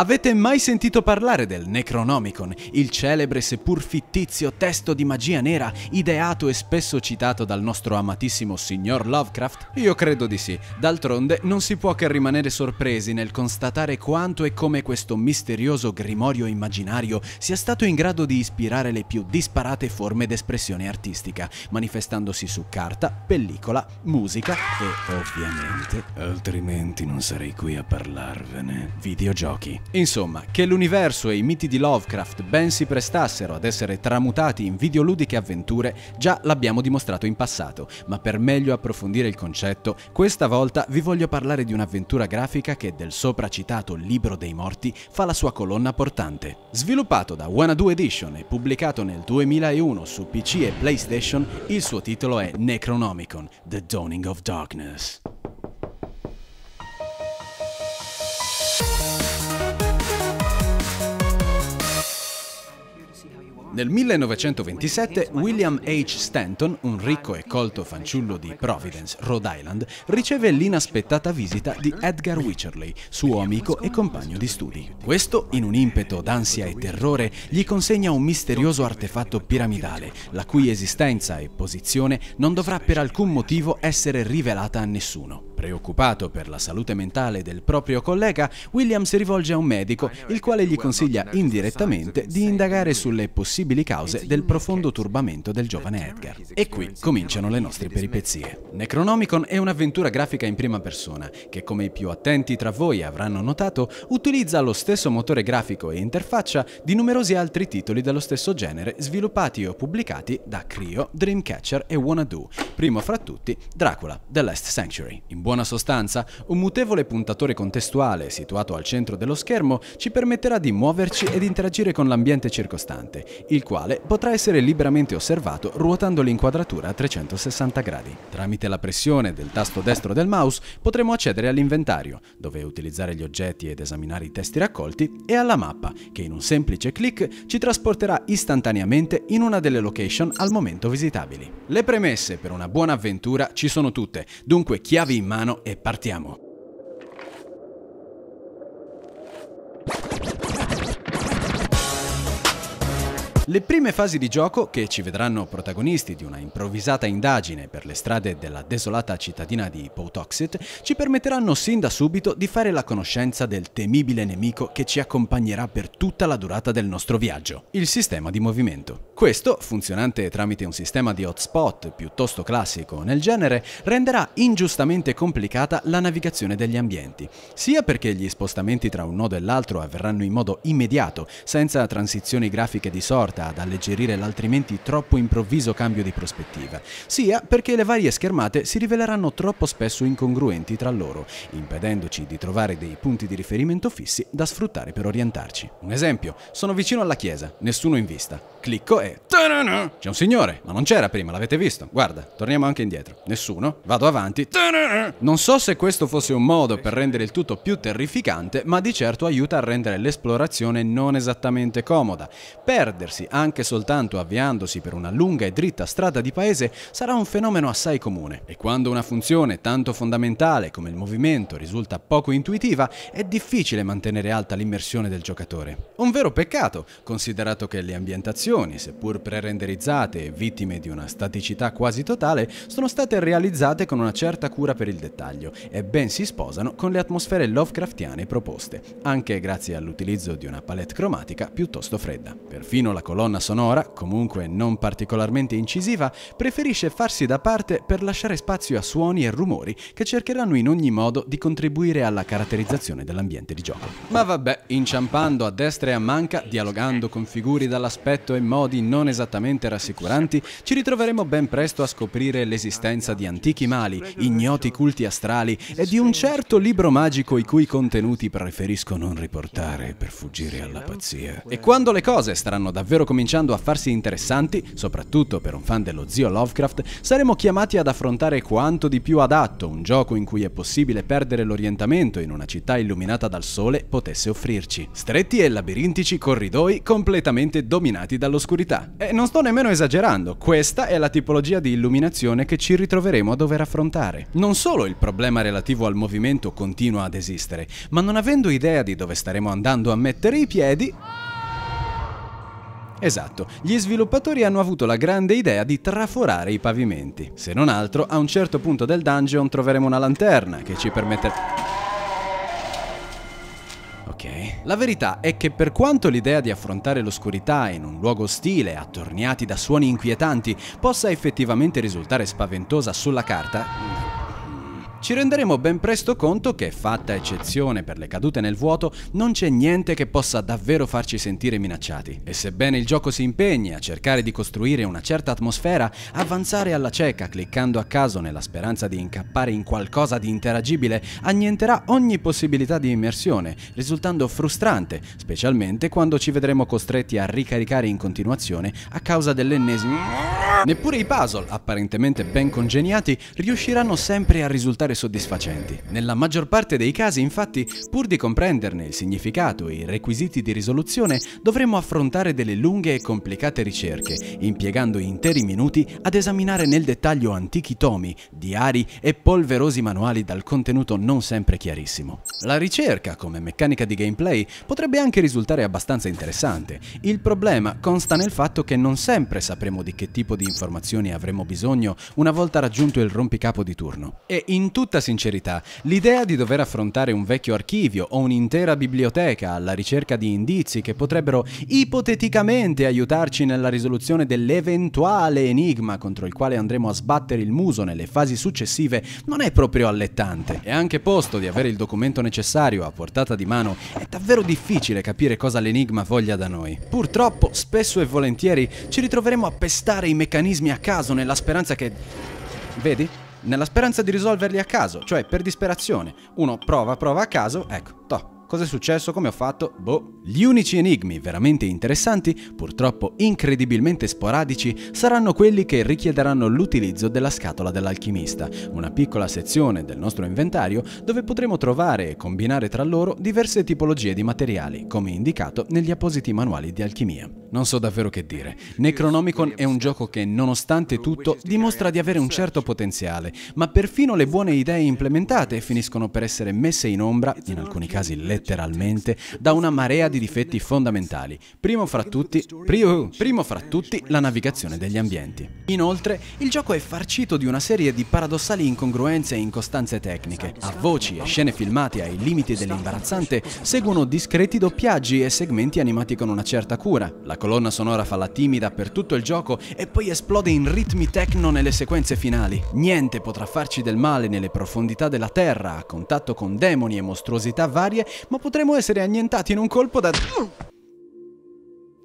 Avete mai sentito parlare del Necronomicon, il celebre seppur fittizio testo di magia nera ideato e spesso citato dal nostro amatissimo signor Lovecraft? Io credo di sì. D'altronde non si può che rimanere sorpresi nel constatare quanto e come questo misterioso grimorio immaginario sia stato in grado di ispirare le più disparate forme d'espressione artistica, manifestandosi su carta, pellicola, musica e ovviamente, altrimenti non sarei qui a parlarvene, videogiochi. Insomma, che l'universo e i miti di Lovecraft ben si prestassero ad essere tramutati in videoludiche avventure già l'abbiamo dimostrato in passato, ma per meglio approfondire il concetto, questa volta vi voglio parlare di un'avventura grafica che del sopracitato Libro dei Morti fa la sua colonna portante. Sviluppato da Wanna Do Edition e pubblicato nel 2001 su PC e PlayStation, il suo titolo è Necronomicon, The Dawning of Darkness. Nel 1927 William H. Stanton, un ricco e colto fanciullo di Providence, Rhode Island, riceve l'inaspettata visita di Edgar Wycherley, suo amico e compagno di studi. Questo, in un impeto d'ansia e terrore, gli consegna un misterioso artefatto piramidale, la cui esistenza e posizione non dovrà per alcun motivo essere rivelata a nessuno. Preoccupato per la salute mentale del proprio collega, William si rivolge a un medico, ah, il quale gli consiglia indirettamente di indagare sulle possibili cause del profondo turbamento del giovane Edgar. E qui cominciano le nostre peripezie. Necronomicon è un'avventura grafica in prima persona, che come i più attenti tra voi avranno notato, utilizza lo stesso motore grafico e interfaccia di numerosi altri titoli dello stesso genere sviluppati o pubblicati da Creo, Dreamcatcher e Wanna Do, primo fra tutti Dracula, The Last Sanctuary. In buon buona sostanza, un mutevole puntatore contestuale situato al centro dello schermo ci permetterà di muoverci ed interagire con l'ambiente circostante, il quale potrà essere liberamente osservato ruotando l'inquadratura a 360 gradi. Tramite la pressione del tasto destro del mouse potremo accedere all'inventario, dove utilizzare gli oggetti ed esaminare i testi raccolti, e alla mappa, che in un semplice clic ci trasporterà istantaneamente in una delle location al momento visitabili. Le premesse per una buona avventura ci sono tutte, dunque chiavi in mano mano e partiamo! Le prime fasi di gioco, che ci vedranno protagonisti di una improvvisata indagine per le strade della desolata cittadina di Poutoxit, ci permetteranno sin da subito di fare la conoscenza del temibile nemico che ci accompagnerà per tutta la durata del nostro viaggio, il sistema di movimento. Questo, funzionante tramite un sistema di hotspot piuttosto classico nel genere, renderà ingiustamente complicata la navigazione degli ambienti, sia perché gli spostamenti tra un nodo e l'altro avverranno in modo immediato, senza transizioni grafiche di sorta, difficoltà ad alleggerire l'altrimenti troppo improvviso cambio di prospettiva, sia perché le varie schermate si riveleranno troppo spesso incongruenti tra loro, impedendoci di trovare dei punti di riferimento fissi da sfruttare per orientarci. Un esempio, sono vicino alla chiesa, nessuno in vista. Clicco e... C'è un signore, ma non c'era prima, l'avete visto? Guarda, torniamo anche indietro. Nessuno, vado avanti. Non so se questo fosse un modo per rendere il tutto più terrificante, ma di certo aiuta a rendere l'esplorazione non esattamente comoda. Perdersi anche soltanto avviandosi per una lunga e dritta strada di paese sarà un fenomeno assai comune e quando una funzione tanto fondamentale come il movimento risulta poco intuitiva è difficile mantenere alta l'immersione del giocatore. Un vero peccato considerato che le ambientazioni, seppur pre-renderizzate e vittime di una staticità quasi totale, sono state realizzate con una certa cura per il dettaglio e ben si sposano con le atmosfere Lovecraftiane proposte, anche grazie all'utilizzo di una palette cromatica piuttosto fredda. Perfino la colonna sonora, comunque non particolarmente incisiva, preferisce farsi da parte per lasciare spazio a suoni e rumori che cercheranno in ogni modo di contribuire alla caratterizzazione dell'ambiente di gioco. Ma vabbè, inciampando a destra e a manca, dialogando con figuri dall'aspetto e modi non esattamente rassicuranti, ci ritroveremo ben presto a scoprire l'esistenza di antichi mali, ignoti culti astrali e di un certo libro magico i cui contenuti preferisco non riportare per fuggire alla pazzia. E quando le cose staranno davvero davvero cominciando a farsi interessanti, soprattutto per un fan dello zio Lovecraft, saremo chiamati ad affrontare quanto di più adatto un gioco in cui è possibile perdere l'orientamento in una città illuminata dal sole potesse offrirci. Stretti e labirintici corridoi completamente dominati dall'oscurità. E non sto nemmeno esagerando, questa è la tipologia di illuminazione che ci ritroveremo a dover affrontare. Non solo il problema relativo al movimento continua ad esistere, ma non avendo idea di dove staremo andando a mettere i piedi... Esatto, gli sviluppatori hanno avuto la grande idea di traforare i pavimenti. Se non altro, a un certo punto del dungeon troveremo una lanterna che ci permette... Okay. La verità è che per quanto l'idea di affrontare l'oscurità in un luogo ostile, attorniati da suoni inquietanti, possa effettivamente risultare spaventosa sulla carta, ci renderemo ben presto conto che, fatta eccezione per le cadute nel vuoto, non c'è niente che possa davvero farci sentire minacciati. E sebbene il gioco si impegni a cercare di costruire una certa atmosfera, avanzare alla cieca cliccando a caso nella speranza di incappare in qualcosa di interagibile annienterà ogni possibilità di immersione, risultando frustrante, specialmente quando ci vedremo costretti a ricaricare in continuazione a causa dell'ennesimo... Neppure i puzzle, apparentemente ben congegnati, riusciranno sempre a risultare sempre soddisfacenti. Nella maggior parte dei casi, infatti, pur di comprenderne il significato e i requisiti di risoluzione, dovremo affrontare delle lunghe e complicate ricerche, impiegando interi minuti ad esaminare nel dettaglio antichi tomi, diari e polverosi manuali dal contenuto non sempre chiarissimo. La ricerca, come meccanica di gameplay, potrebbe anche risultare abbastanza interessante. Il problema consta nel fatto che non sempre sapremo di che tipo di informazioni avremo bisogno una volta raggiunto il rompicapo di turno. E in tutta sincerità, l'idea di dover affrontare un vecchio archivio o un'intera biblioteca alla ricerca di indizi che potrebbero ipoteticamente aiutarci nella risoluzione dell'eventuale enigma contro il quale andremo a sbattere il muso nelle fasi successive non è proprio allettante. E anche posto di avere il documento necessario a portata di mano, è davvero difficile capire cosa l'enigma voglia da noi. Purtroppo, spesso e volentieri, ci ritroveremo a pestare i meccanismi a caso nella speranza che... Vedi? nella speranza di risolverli a caso, cioè per disperazione. Uno prova, prova a caso, ecco, to. Cosa è successo? Come ho fatto? Boh. Gli unici enigmi veramente interessanti, purtroppo incredibilmente sporadici, saranno quelli che richiederanno l'utilizzo della scatola dell'alchimista, una piccola sezione del nostro inventario dove potremo trovare e combinare tra loro diverse tipologie di materiali, come indicato negli appositi manuali di alchimia. Non so davvero che dire. Necronomicon è un gioco che, nonostante tutto, dimostra di avere un certo potenziale, ma perfino le buone idee implementate finiscono per essere messe in ombra, in alcuni casi letteralmente, letteralmente, da una marea di difetti fondamentali, primo fra tutti, primo, primo fra tutti la navigazione degli ambienti. Inoltre, il gioco è farcito di una serie di paradossali incongruenze e incostanze tecniche. A voci e scene filmate ai limiti dell'imbarazzante seguono discreti doppiaggi e segmenti animati con una certa cura. La colonna sonora fa la timida per tutto il gioco e poi esplode in ritmi techno nelle sequenze finali. Niente potrà farci del male nelle profondità della Terra, a contatto con demoni e mostruosità varie, ma potremmo essere annientati in un colpo da...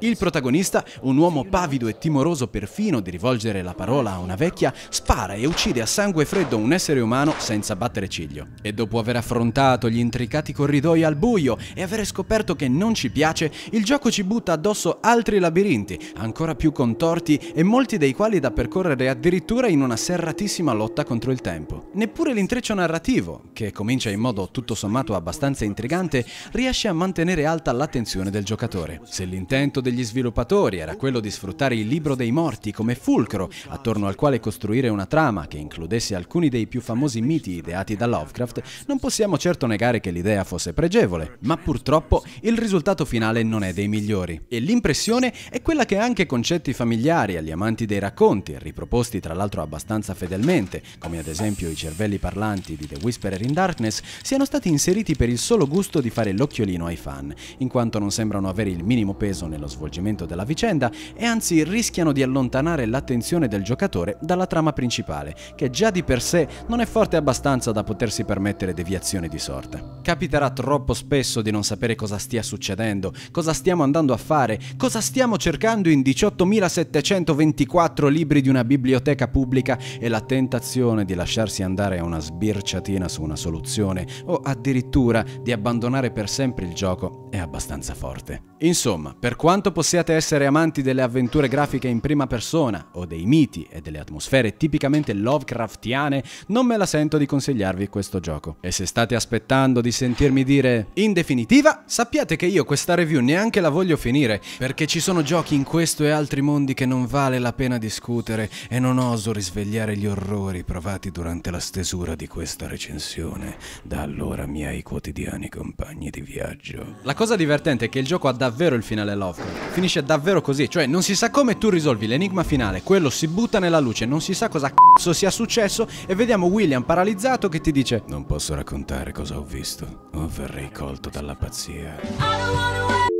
Il protagonista, un uomo pavido e timoroso perfino di rivolgere la parola a una vecchia, spara e uccide a sangue freddo un essere umano senza battere ciglio. E dopo aver affrontato gli intricati corridoi al buio e aver scoperto che non ci piace, il gioco ci butta addosso altri labirinti, ancora più contorti e molti dei quali da percorrere addirittura in una serratissima lotta contro il tempo. Neppure l'intreccio narrativo, che comincia in modo tutto sommato abbastanza intrigante, riesce a mantenere alta l'attenzione del giocatore. Se l'intento degli sviluppatori era quello di sfruttare il libro dei morti come fulcro, attorno al quale costruire una trama che includesse alcuni dei più famosi miti ideati da Lovecraft, non possiamo certo negare che l'idea fosse pregevole, ma purtroppo il risultato finale non è dei migliori. E l'impressione è quella che anche concetti familiari agli amanti dei racconti, riproposti tra l'altro abbastanza fedelmente, come ad esempio i cervelli parlanti di The Whisperer in Darkness, siano stati inseriti per il solo gusto di fare l'occhiolino ai fan, in quanto non sembrano avere il minimo peso nello sviluppo svolgimento della vicenda e anzi rischiano di allontanare l'attenzione del giocatore dalla trama principale, che già di per sé non è forte abbastanza da potersi permettere deviazioni di sorta. Capiterà troppo spesso di non sapere cosa stia succedendo, cosa stiamo andando a fare, cosa stiamo cercando in 18.724 libri di una biblioteca pubblica e la tentazione di lasciarsi andare a una sbirciatina su una soluzione o addirittura di abbandonare per sempre il gioco è abbastanza forte. Insomma, per quanto quanto possiate essere amanti delle avventure grafiche in prima persona o dei miti e delle atmosfere tipicamente Lovecraftiane, non me la sento di consigliarvi questo gioco. E se state aspettando di sentirmi dire in definitiva, sappiate che io questa review neanche la voglio finire, perché ci sono giochi in questo e altri mondi che non vale la pena discutere e non oso risvegliare gli orrori provati durante la stesura di questa recensione da allora miei quotidiani compagni di viaggio. La cosa divertente è che il gioco ha davvero il finale Lovecraft finisce davvero così, cioè non si sa come tu risolvi l'enigma finale, quello si butta nella luce, non si sa cosa cazzo sia successo e vediamo William paralizzato che ti dice Non posso raccontare cosa ho visto, o verrei colto dalla pazzia.